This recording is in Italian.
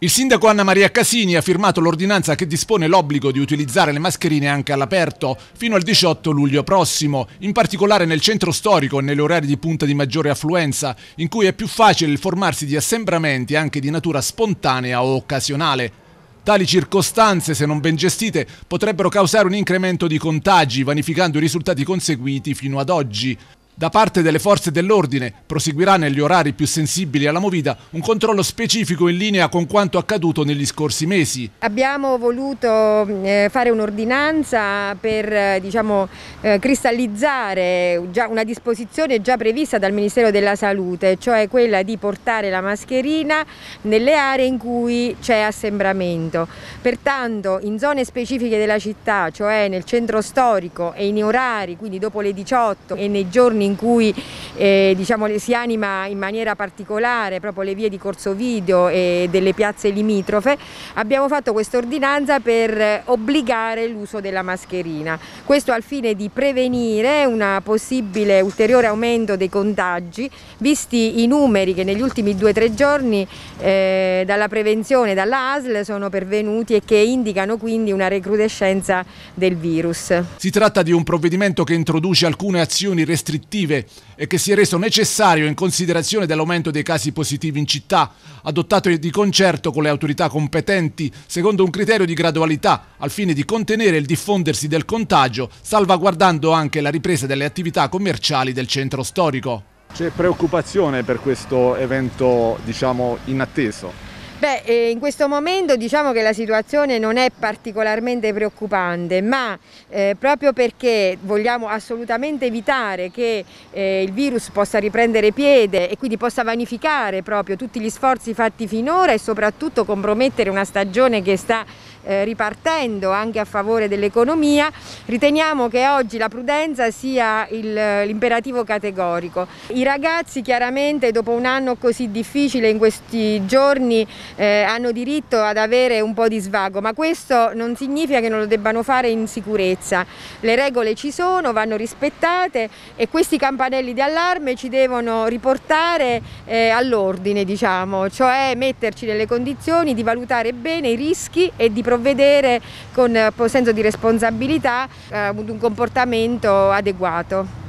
Il sindaco Anna Maria Casini ha firmato l'ordinanza che dispone l'obbligo di utilizzare le mascherine anche all'aperto fino al 18 luglio prossimo, in particolare nel centro storico e negli orari di punta di maggiore affluenza, in cui è più facile il formarsi di assembramenti anche di natura spontanea o occasionale. Tali circostanze, se non ben gestite, potrebbero causare un incremento di contagi, vanificando i risultati conseguiti fino ad oggi. Da parte delle forze dell'ordine proseguirà negli orari più sensibili alla movida un controllo specifico in linea con quanto accaduto negli scorsi mesi. Abbiamo voluto eh, fare un'ordinanza per eh, diciamo, eh, cristallizzare una disposizione già prevista dal Ministero della Salute, cioè quella di portare la mascherina nelle aree in cui c'è assembramento. Pertanto in zone specifiche della città, cioè nel centro storico e in orari, quindi dopo le 18 e nei giorni in cui eh, diciamo, si anima in maniera particolare proprio le vie di Corso Video e delle piazze limitrofe, abbiamo fatto questa ordinanza per obbligare l'uso della mascherina. Questo al fine di prevenire un possibile ulteriore aumento dei contagi, visti i numeri che negli ultimi due o tre giorni eh, dalla prevenzione, dalla ASL sono pervenuti e che indicano quindi una recrudescenza del virus. Si tratta di un provvedimento che introduce alcune azioni restrittive positive e che si è reso necessario in considerazione dell'aumento dei casi positivi in città, adottato di concerto con le autorità competenti secondo un criterio di gradualità al fine di contenere il diffondersi del contagio, salvaguardando anche la ripresa delle attività commerciali del centro storico. C'è preoccupazione per questo evento diciamo inatteso Beh, eh, in questo momento diciamo che la situazione non è particolarmente preoccupante, ma eh, proprio perché vogliamo assolutamente evitare che eh, il virus possa riprendere piede e quindi possa vanificare proprio tutti gli sforzi fatti finora e soprattutto compromettere una stagione che sta eh, ripartendo anche a favore dell'economia, riteniamo che oggi la prudenza sia l'imperativo categorico. I ragazzi chiaramente dopo un anno così difficile in questi giorni eh, hanno diritto ad avere un po' di svago, ma questo non significa che non lo debbano fare in sicurezza. Le regole ci sono, vanno rispettate e questi campanelli di allarme ci devono riportare eh, all'ordine, diciamo, cioè metterci nelle condizioni di valutare bene i rischi e di provare provvedere con eh, senso di responsabilità eh, ad un comportamento adeguato.